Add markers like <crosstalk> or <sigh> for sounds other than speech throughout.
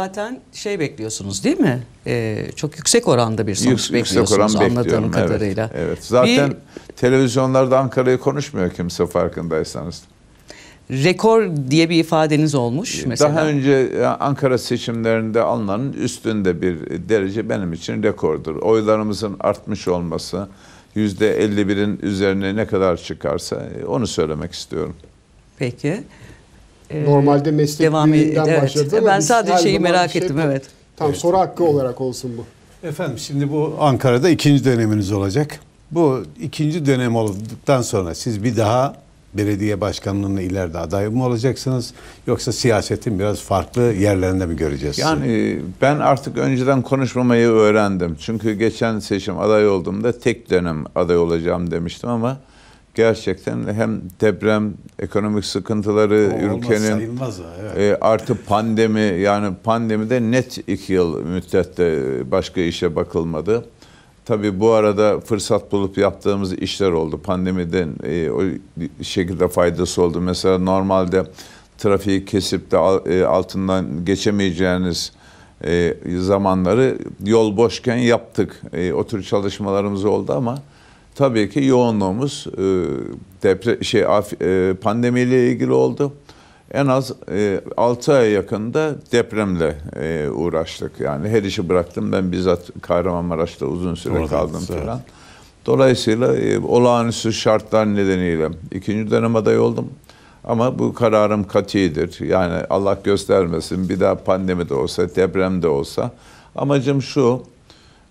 Zaten şey bekliyorsunuz değil mi? Ee, çok yüksek oranda bir sonuç Yük, bekliyorsunuz oran anladığım kadarıyla. Evet, evet. Zaten bir, televizyonlarda Ankara'yı konuşmuyor kimse farkındaysanız. Rekor diye bir ifadeniz olmuş mesela. Daha önce e, Ankara seçimlerinde alınan üstünde bir derece benim için rekordur. Oylarımızın artmış olması %51'in üzerine ne kadar çıkarsa e, onu söylemek istiyorum. Peki. Ee, normalde meslek devam ed- evet. başladı ben sadece şeyi merak şey, ettim evet. Tam evet. soru hakkı olarak olsun bu. Efendim şimdi bu Ankara'da ikinci döneminiz olacak. Bu ikinci dönem olduktan sonra siz bir daha belediye başkanlığına ileride aday mı olacaksınız yoksa siyasetin biraz farklı yerlerinde mi göreceğiz? Yani ben artık önceden konuşmamayı öğrendim. Çünkü geçen seçim aday olduğumda tek dönem aday olacağım demiştim ama gerçekten hem deprem, ekonomik sıkıntıları o ülkenin ha, evet. e, artı pandemi yani pandemide net iki yıl müddette başka işe bakılmadı. Tabi bu arada fırsat bulup yaptığımız işler oldu. Pandemiden e, o şekilde faydası oldu. Mesela normalde trafiği kesip de e, altından geçemeyeceğiniz e, zamanları yol boşken yaptık. E, o tür çalışmalarımız oldu ama tabii ki yoğunluğumuz e, depre şey af, e, pandemiyle ilgili oldu. En az e, 6 aya yakında depremle e, uğraştık. Yani her işi bıraktım. Ben bizzat Kahramanmaraş'ta uzun süre Orada, kaldım evet. falan. Dolayısıyla e, olağanüstü şartlar nedeniyle ikinci dönem aday oldum. Ama bu kararım katidir. Yani Allah göstermesin bir daha pandemi de olsa, deprem de olsa. Amacım şu,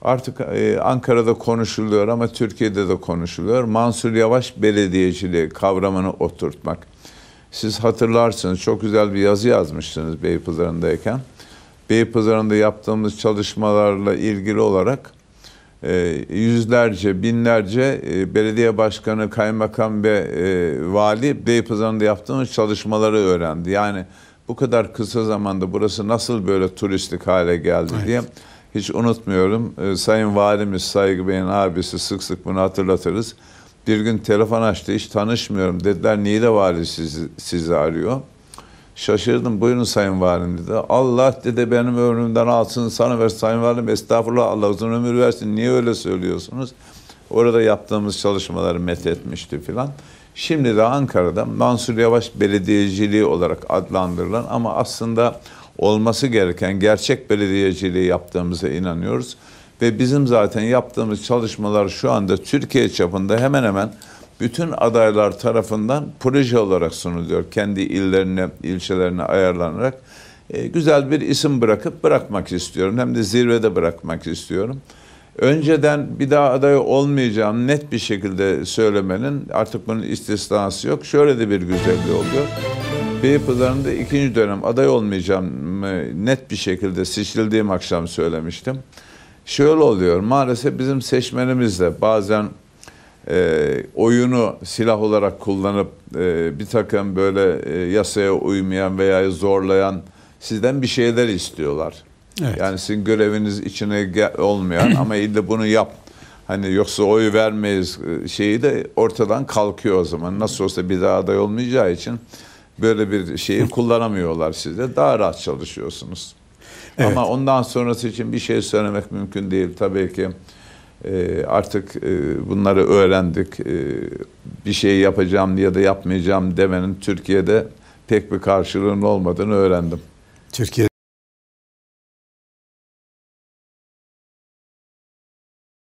artık e, Ankara'da konuşuluyor ama Türkiye'de de konuşuluyor. Mansur Yavaş belediyeciliği kavramını oturtmak. Siz hatırlarsınız çok güzel bir yazı yazmıştınız Beypazarı'ndayken. Beypazarı'nda yaptığımız çalışmalarla ilgili olarak e, yüzlerce, binlerce e, belediye başkanı, kaymakam ve e, vali Beypazarı'nda yaptığımız çalışmaları öğrendi. Yani bu kadar kısa zamanda burası nasıl böyle turistik hale geldi evet. diye hiç unutmuyorum. E, Sayın Valimiz Saygı Bey'in abisi sık sık bunu hatırlatırız. Bir gün telefon açtı hiç tanışmıyorum. Dediler niye de vali sizi, sizi arıyor? Şaşırdım buyurun Sayın Valim dedi. Allah dedi benim ömrümden alsın sana ver Sayın Valim estağfurullah Allah uzun ömür versin. Niye öyle söylüyorsunuz? Orada yaptığımız çalışmaları met etmişti filan. Şimdi de Ankara'da Mansur Yavaş Belediyeciliği olarak adlandırılan ama aslında olması gereken gerçek belediyeciliği yaptığımıza inanıyoruz. Ve bizim zaten yaptığımız çalışmalar şu anda Türkiye çapında hemen hemen bütün adaylar tarafından proje olarak sunuluyor. Kendi illerine, ilçelerine ayarlanarak e, güzel bir isim bırakıp bırakmak istiyorum. Hem de zirvede bırakmak istiyorum önceden bir daha aday olmayacağım net bir şekilde söylemenin artık bunun istisnası yok. Şöyle de bir güzelliği oluyor. Beypınar'ında ikinci dönem aday olmayacağım net bir şekilde seçildiğim akşam söylemiştim. Şöyle oluyor maalesef bizim seçmenimiz de bazen e, oyunu silah olarak kullanıp e, bir takım böyle e, yasaya uymayan veya zorlayan sizden bir şeyler istiyorlar. Evet. Yani sizin göreviniz içine olmayan <clears throat> ama illa bunu yap. Hani yoksa oy vermeyiz e, şeyi de ortadan kalkıyor o zaman. Nasıl olsa bir daha aday olmayacağı için böyle bir şeyi <laughs> kullanamıyorlar sizde. Daha rahat çalışıyorsunuz. Evet. Ama ondan sonrası için bir şey söylemek mümkün değil. Tabii ki e, artık e, bunları öğrendik. E, bir şey yapacağım ya da yapmayacağım demenin Türkiye'de pek bir karşılığının olmadığını öğrendim. Türkiye